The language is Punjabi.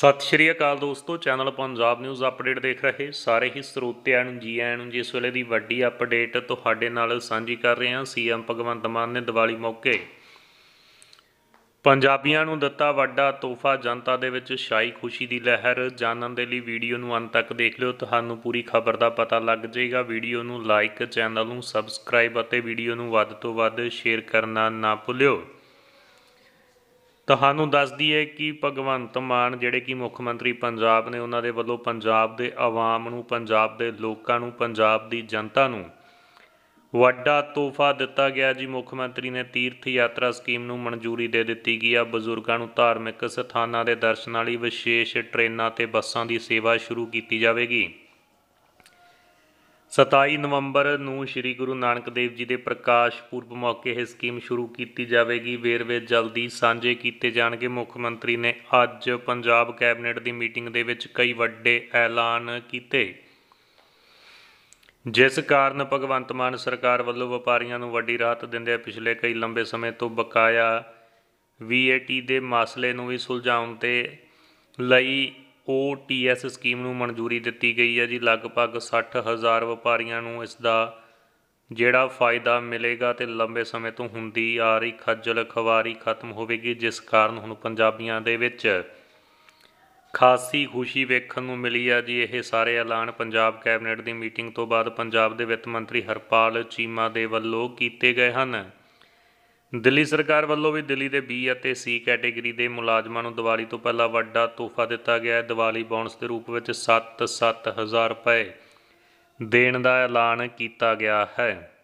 ਸਤਿ ਸ਼੍ਰੀ ਅਕਾਲ ਦੋਸਤੋ ਚੈਨਲ ਪੰਜਾਬ ਨਿਊਜ਼ ਅਪਡੇਟ ਦੇਖ ਰਹੇ ਸਾਰੇ ਹੀ ਸਰੋਤਿਆਂ ਨੂੰ ਜੀ ਆਇਆਂ ਨੂੰ ਜਿਸ ਵੇਲੇ ਦੀ ਵੱਡੀ ਅਪਡੇਟ ਤੁਹਾਡੇ ਨਾਲ ਸਾਂਝੀ ਕਰ ਰਹੇ ਹਾਂ ਸੀਐਮ ਭਗਵੰਤ ਮਾਨ ਨੇ ਦੀਵਾਲੀ ਮੌਕੇ ਪੰਜਾਬੀਆਂ ਨੂੰ ਦਿੱਤਾ ਵੱਡਾ ਤੋਹਫਾ ਜਨਤਾ ਦੇ ਵਿੱਚ ਛਾਈ ਖੁਸ਼ੀ ਦੀ ਲਹਿਰ ਜਾਣਨ ਦੇ ਲਈ ਵੀਡੀਓ ਨੂੰ ਅੰਤ ਤੱਕ ਦੇਖ ਲਿਓ ਤੁਹਾਨੂੰ ਪੂਰੀ ਖਬਰ ਦਾ ਪਤਾ ਲੱਗ ਜਾਏਗਾ ਵੀਡੀਓ ਨੂੰ ਲਾਈਕ ਚੈਨਲ ਨੂੰ ਸਬਸਕ੍ਰਾਈਬ ਅਤੇ ਵੀਡੀਓ ਨੂੰ ਵੱਧ ਤੋਂ ਵੱਧ ਸ਼ੇਅਰ ਕਰਨਾ ਨਾ ਭੁੱਲਿਓ ਤੁਹਾਨੂੰ ਦੱਸ ਦਈਏ ਕਿ ਭਗਵੰਤ ਮਾਨ ਜਿਹੜੇ ਕਿ ਮੁੱਖ ਮੰਤਰੀ ਪੰਜਾਬ ਨੇ ਉਹਨਾਂ ਦੇ ਵੱਲੋਂ ਪੰਜਾਬ ਦੇ ਆਵਾਮ ਨੂੰ ਪੰਜਾਬ ਦੇ ਲੋਕਾਂ ਨੂੰ ਪੰਜਾਬ ਦੀ ਜਨਤਾ ਨੂੰ ਵੱਡਾ ਤੋਹਫਾ ਦਿੱਤਾ ਗਿਆ ਜੀ ਮੁੱਖ ਮੰਤਰੀ ਨੇ ਤੀਰਥ ਯਾਤਰਾ ਸਕੀਮ ਨੂੰ ਮਨਜ਼ੂਰੀ ਦੇ ਦਿੱਤੀ ਗਈ ਆ ਬਜ਼ੁਰਗਾਂ ਨੂੰ ਧਾਰਮਿਕ ਸਥਾਨਾਂ ਦੇ ਦਰਸ਼ਨਾਂ ਲਈ ਵਿਸ਼ੇਸ਼ ਟ੍ਰੇਨਾਂ ਤੇ ਬੱਸਾਂ ਦੀ ਸੇਵਾ ਸ਼ੁਰੂ ਕੀਤੀ ਜਾਵੇਗੀ 27 ਨਵੰਬਰ ਨੂੰ ਸ੍ਰੀ ਗੁਰੂ ਨਾਨਕ ਦੇਵ ਜੀ ਦੇ ਪ੍ਰਕਾਸ਼ ਪੁਰਬ ਮੌਕੇ ਇਹ ਸਕੀਮ ਸ਼ੁਰੂ ਕੀਤੀ ਜਾਵੇਗੀ ਵੇਰਵੇ ਜਲਦੀ ਸਾਂਝੇ ਕੀਤੇ ਜਾਣਗੇ ਮੁੱਖ ਮੰਤਰੀ ਨੇ ਅੱਜ ਪੰਜਾਬ ਕੈਬਨਿਟ ਦੀ ਮੀਟਿੰਗ ਦੇ ਵਿੱਚ ਕਈ ਵੱਡੇ ਐਲਾਨ ਕੀਤੇ ਜਿਸ ਕਾਰਨ ਭਗਵੰਤ ਮਾਨ ਸਰਕਾਰ ਵੱਲੋਂ ਵਪਾਰੀਆਂ ਨੂੰ ਵੱਡੀ ਰਾਹਤ ਦਿੰਦੇ ਪਿਛਲੇ ਕਈ ਲੰਬੇ ਸਮੇਂ ਤੋਂ ਬਕਾਇਆ VAT ਦੇ ਮਸਲੇ ਨੂੰ ਵੀ ਸੁਲਝਾਉਣ ਤੇ ਲਈ OTS ਸਕੀਮ ਨੂੰ ਮਨਜ਼ੂਰੀ ਦਿੱਤੀ ਗਈ ਹੈ ਜੀ ਲਗਭਗ 60000 ਵਪਾਰੀਆਂ ਨੂੰ ਇਸ ਦਾ ਜਿਹੜਾ ਫਾਇਦਾ ਮਿਲੇਗਾ ਤੇ ਲੰਬੇ ਸਮੇਂ ਤੋਂ ਹੁੰਦੀ ਆ ਰਹੀ ਖੱਜਲ ਖਵਾਰੀ ਖਤਮ ਹੋਵੇਗੀ ਜਿਸ ਕਾਰਨ ਹੁਣ ਪੰਜਾਬੀਆਂ ਦੇ ਵਿੱਚ ਖਾਸੀ ਖੁਸ਼ੀ ਵੇਖਣ ਨੂੰ ਮਿਲੀ ਆ ਜੀ ਇਹ ਸਾਰੇ ਐਲਾਨ ਪੰਜਾਬ ਕੈਬਨਿਟ ਦੀ ਮੀਟਿੰਗ ਤੋਂ ਬਾਅਦ ਪੰਜਾਬ ਦੇ ਵਿੱਤ ਮੰਤਰੀ ਹਰਪਾਲ ਚੀਮਾ ਦੇ ਵੱਲੋਂ ਕੀਤੇ ਗਏ ਹਨ ਦਿੱਲੀ ਸਰਕਾਰ ਵੱਲੋਂ ਵੀ ਦਿੱਲੀ ਦੇ ਬੀ ਅਤੇ ਸੀ ਕੈਟਾਗਰੀ ਦੇ ਮੁਲਾਜ਼ਮਾਂ ਨੂੰ ਦੀਵਾਲੀ ਤੋਂ ਪਹਿਲਾਂ ਵੱਡਾ ਤੋਹਫਾ ਦਿੱਤਾ ਗਿਆ ਹੈ ਦੀਵਾਲੀ ਬੋਨਸ ਦੇ ਰੂਪ ਵਿੱਚ 7-7000 ਰੁਪਏ ਦੇਣ ਦਾ ਐਲਾਨ ਕੀਤਾ ਗਿਆ ਹੈ